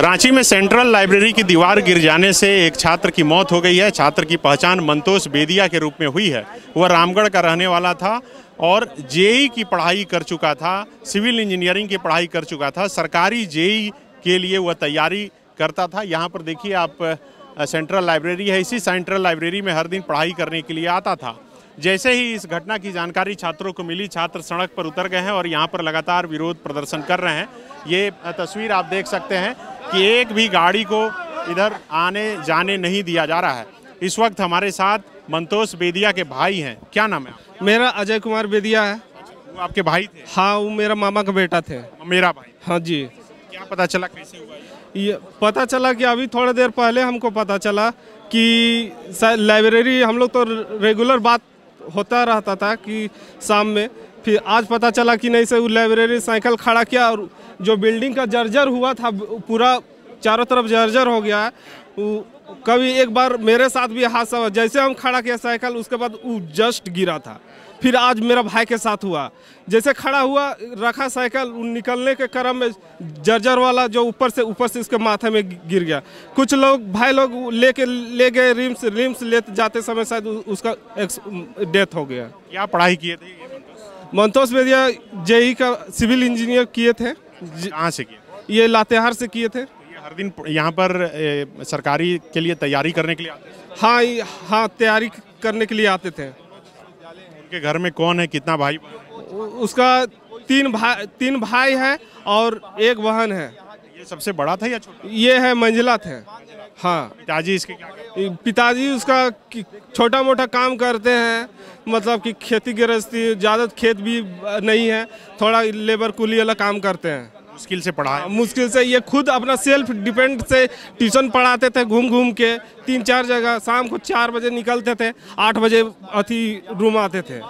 रांची में central library की दीवार गिर जाने से एक छात्र की मौत हो गई है छात्र की पहचान मंतोष बेदिया के रूप में हुई है वह रामगढ़ का रहने वाला था और जेई की पढ़ाई कर चुका था सिविल इंजीनियरिंग की पढ़ाई कर चुका था सरकारी जेई के लिए वह तैयारी करता था यहाँ पर देखिए आप सेंट्रल लाइब्रेरी है इसी सेंट्रल लाइब्रेरी में हर दिन पढ़ाई करने के लिए आता था जैसे ही इस घटना की जानकारी छात्रों को मिली छात्र सड़क पर उतर गए हैं और यहाँ पर लगातार विरोध प्रदर्शन कर रहे हैं ये तस्वीर आप देख सकते हैं कि एक भी गाड़ी को इधर आने जाने नहीं दिया जा रहा है इस वक्त हमारे साथ मंतोष बेदिया के भाई हैं क्या नाम है मेरा अजय कुमार बेदिया है अच्छा, वो आपके भाई थे हाँ वो मेरा मामा का बेटा थे मेरा भाई हाँ जी क्या पता चला कैसे हुआ ये पता चला कि अभी थोड़ी देर पहले हमको पता चला कि लाइब्रेरी हम लोग तो रेगुलर बात होता रहता था कि शाम में फिर आज पता चला कि नहीं से वो लाइब्रेरी साइकिल खड़ा किया और जो बिल्डिंग का जर्जर हुआ था पूरा चारों तरफ जर्जर हो गया है कभी एक बार मेरे साथ भी हादसा हुआ जैसे हम खड़ा किया साइकिल उसके बाद वो जस्ट गिरा था फिर आज मेरा भाई के साथ हुआ जैसे खड़ा हुआ रखा साइकिल निकलने के क्रम में जर्जर वाला जो ऊपर से ऊपर से इसके माथे में गिर गया कुछ लोग भाई लोग लेके ले गए रिम्स रिम्स ले जाते समय शायद उसका डेथ हो गया क्या पढ़ाई किए थे मंतोष बेदिया जेई का सिविल इंजीनियर किए थे कहाँ से किए ये लातेहार से किए थे हर दिन यहाँ पर ए, सरकारी के लिए तैयारी करने के लिए आते हाँ हाँ तैयारी करने के लिए आते थे उनके घर में कौन है कितना भाई उसका तीन भाई तीन भाई है और एक बहन है ये सबसे बड़ा था या छोटा ये है मंजिला थे हाँ पिताजी इसके पिताजी उसका छोटा मोटा काम करते हैं मतलब कि खेती गृहस्थी ज़्यादा खेत भी नहीं है थोड़ा लेबर कुली वाला काम करते हैं मुश्किल से है हाँ, मुश्किल से ये खुद अपना सेल्फ डिपेंड से ट्यूशन पढ़ाते थे घूम घूम के तीन चार जगह शाम को चार बजे निकलते थे आठ बजे अथी रूम आते थे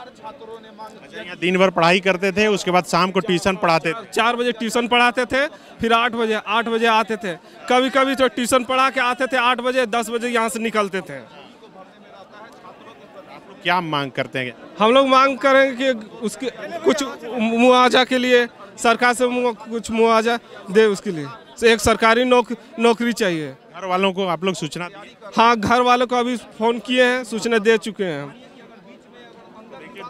दिन भर पढ़ाई करते थे उसके बाद शाम को ट्यूशन पढ़ाते थे चार बजे ट्यूशन पढ़ाते थे फिर आठ बजे आठ बजे आते थे कभी कभी तो ट्यूशन पढ़ा के आते थे आठ बजे दस बजे यहाँ से निकलते थे क्या मांग करते हैं हम लोग मांग करेंगे कि उसके कुछ मुआवजा के लिए सरकार से कुछ मुआवजा दे उसके लिए तो एक सरकारी नौक, नौकरी चाहिए घर वालों को आप लोग सूचना हाँ घर वालों को अभी फ़ोन किए हैं सूचना दे चुके हैं हम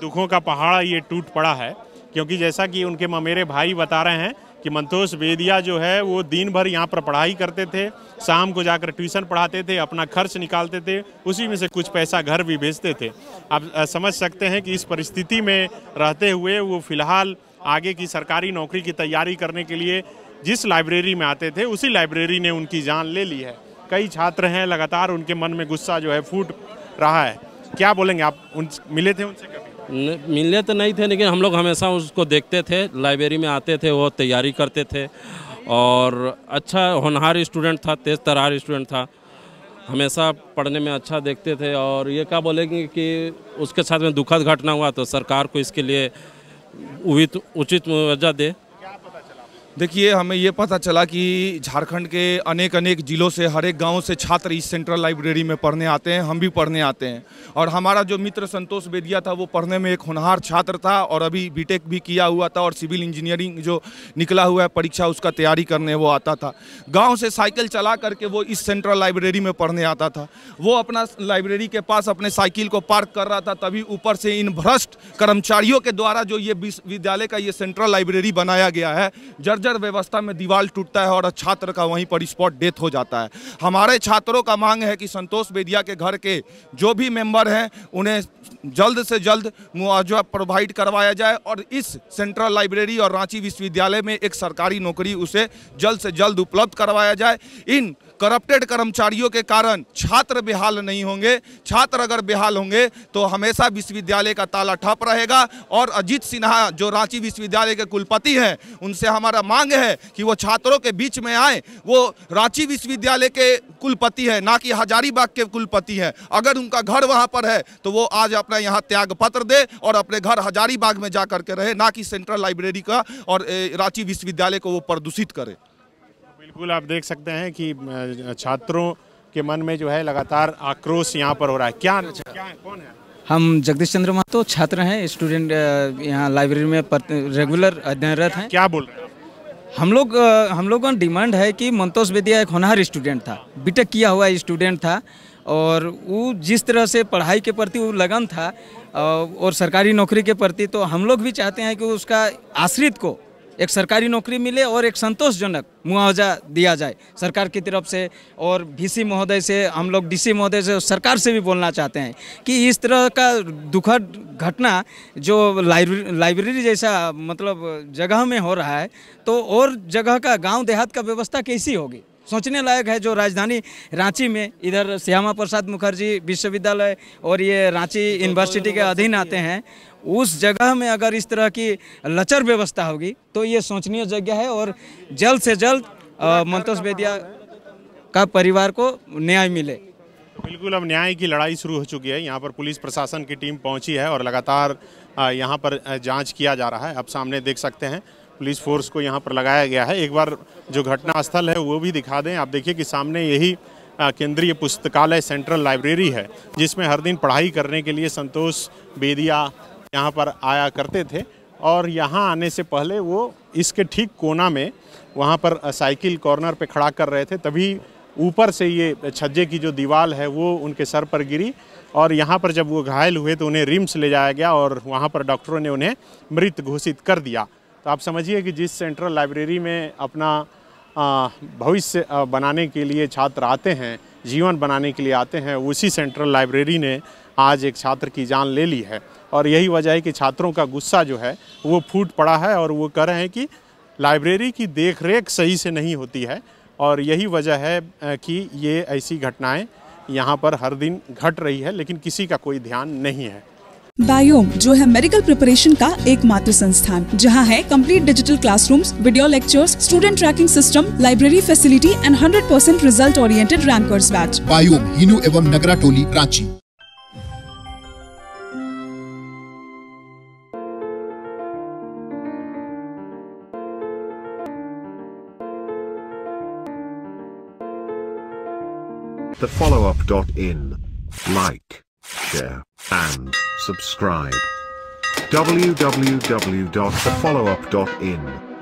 दुखों का पहाड़ ये टूट पड़ा है क्योंकि जैसा कि उनके ममेरे भाई बता रहे हैं कि मंतोष बेदिया जो है वो दिन भर यहाँ पर पढ़ाई करते थे शाम को जाकर ट्यूशन पढ़ाते थे अपना खर्च निकालते थे उसी में से कुछ पैसा घर भी भेजते थे आप समझ सकते हैं कि इस परिस्थिति में रहते हुए वो फिलहाल आगे की सरकारी नौकरी की तैयारी करने के लिए जिस लाइब्रेरी में आते थे उसी लाइब्रेरी ने उनकी जान ले ली है कई छात्र हैं लगातार उनके मन में गुस्सा जो है फूट रहा है क्या बोलेंगे आप उन मिले थे उनसे कब मिलने तो नहीं थे लेकिन हम लोग हमेशा उसको देखते थे लाइब्रेरी में आते थे वो तैयारी करते थे और अच्छा होनहार स्टूडेंट था तेज तरार स्टूडेंट था हमेशा पढ़ने में अच्छा देखते थे और ये क्या बोलेंगे कि उसके साथ में दुखद घटना हुआ तो सरकार को इसके लिए उचित मुआवजा दे देखिए हमें ये पता चला कि झारखंड के अनेक अनेक जिलों से हर एक गाँव से छात्र इस सेंट्रल लाइब्रेरी में पढ़ने आते हैं हम भी पढ़ने आते हैं और हमारा जो मित्र संतोष बेदिया था वो पढ़ने में एक होनहार छात्र था और अभी बीटेक भी किया हुआ था और सिविल इंजीनियरिंग जो निकला हुआ है परीक्षा उसका तैयारी करने वो आता था गाँव से साइकिल चला करके वो इस सेंट्रल लाइब्रेरी में पढ़ने आता था वो अपना लाइब्रेरी के पास अपने साइकिल को पार्क कर रहा था तभी ऊपर से इन भ्रष्ट कर्मचारियों के द्वारा जो ये विश्वविद्यालय का ये सेंट्रल लाइब्रेरी बनाया गया है जर्ज जर्जर व्यवस्था में दीवार टूटता है और छात्र का वहीं पर स्पॉट डेथ हो जाता है हमारे छात्रों का मांग है कि संतोष बेदिया के घर के जो भी मेंबर हैं उन्हें जल्द से जल्द मुआवजा प्रोवाइड करवाया जाए और इस सेंट्रल लाइब्रेरी और रांची विश्वविद्यालय में एक सरकारी नौकरी उसे जल्द से जल्द उपलब्ध करवाया जाए इन करप्टेड कर्मचारियों के कारण छात्र बेहाल नहीं होंगे छात्र अगर बेहाल होंगे तो हमेशा विश्वविद्यालय का ताला ठप रहेगा और अजीत सिन्हा जो रांची विश्वविद्यालय के कुलपति हैं उनसे हमारा मांग है कि वो छात्रों के बीच में आए वो रांची विश्वविद्यालय के कुलपति हैं ना कि हजारीबाग के कुलपति हैं अगर उनका घर वहाँ पर है तो वो आज अपना यहाँ त्याग पत्र दे और अपने घर हजारीबाग में जा करके रहे ना कि सेंट्रल लाइब्रेरी का और रांची विश्वविद्यालय को वो प्रदूषित करे बिल्कुल आप देख सकते हैं कि छात्रों के मन में जो है लगातार आक्रोश यहाँ पर हो रहा है क्या, क्या है, कौन है हम जगदीश चंद्र महतो छात्र हैं स्टूडेंट यहाँ लाइब्रेरी में रेगुलर अध्ययनरत हैं क्या बोल रहे हैं हम लोग हम लोगों का डिमांड है कि मंतोष बेदिया एक होनहार स्टूडेंट था बीटेक किया हुआ स्टूडेंट था और वो जिस तरह से पढ़ाई के प्रति वो लगन था और सरकारी नौकरी के प्रति तो हम लोग भी चाहते हैं कि उसका आश्रित को एक सरकारी नौकरी मिले और एक संतोषजनक मुआवजा दिया जाए सरकार की तरफ से और बीसी महोदय से हम लोग डीसी महोदय से सरकार से भी बोलना चाहते हैं कि इस तरह का दुखद घटना जो लाइब्रेरी जैसा मतलब जगह में हो रहा है तो और जगह का गांव देहात का व्यवस्था कैसी होगी सोचने लायक है जो राजधानी रांची में इधर श्यामा प्रसाद मुखर्जी विश्वविद्यालय और ये रांची यूनिवर्सिटी तो तो के अधीन आते हैं उस जगह में अगर इस तरह की लचर व्यवस्था होगी तो ये सोचनीय जगह है और जल्द से जल्द मंतोष बेदिया का परिवार को न्याय मिले बिल्कुल अब न्याय की लड़ाई शुरू हो चुकी है यहाँ पर पुलिस प्रशासन की टीम पहुँची है और लगातार यहाँ पर जाँच किया जा रहा है आप सामने देख सकते हैं पुलिस फोर्स को यहाँ पर लगाया गया है एक बार जो घटना स्थल है वो भी दिखा दें आप देखिए कि सामने यही केंद्रीय पुस्तकालय सेंट्रल लाइब्रेरी है जिसमें हर दिन पढ़ाई करने के लिए संतोष बेदिया यहाँ पर आया करते थे और यहाँ आने से पहले वो इसके ठीक कोना में वहाँ पर साइकिल कॉर्नर पे खड़ा कर रहे थे तभी ऊपर से ये छज्जे की जो दीवार है वो उनके सर पर गिरी और यहाँ पर जब वो घायल हुए तो उन्हें रिम्स ले जाया गया और वहाँ पर डॉक्टरों ने उन्हें मृत घोषित कर दिया तो आप समझिए कि जिस सेंट्रल लाइब्रेरी में अपना भविष्य बनाने के लिए छात्र आते हैं जीवन बनाने के लिए आते हैं उसी सेंट्रल लाइब्रेरी ने आज एक छात्र की जान ले ली है और यही वजह है कि छात्रों का गुस्सा जो है वो फूट पड़ा है और वो कह रहे हैं कि लाइब्रेरी की देख सही से नहीं होती है और यही वजह है कि ये ऐसी घटनाएँ यहाँ पर हर दिन घट रही है लेकिन किसी का कोई ध्यान नहीं है बायोम जो है मेडिकल प्रिपरेशन का एकमात्र संस्थान जहां है complete digital classrooms, video lectures, student tracking system library facility and 100% percent result oriented rankers batch बायोम हिनू एवं नगरा टोली Ranchi The follow-up.in. Like. share, and subscribe. www.thefollowup.in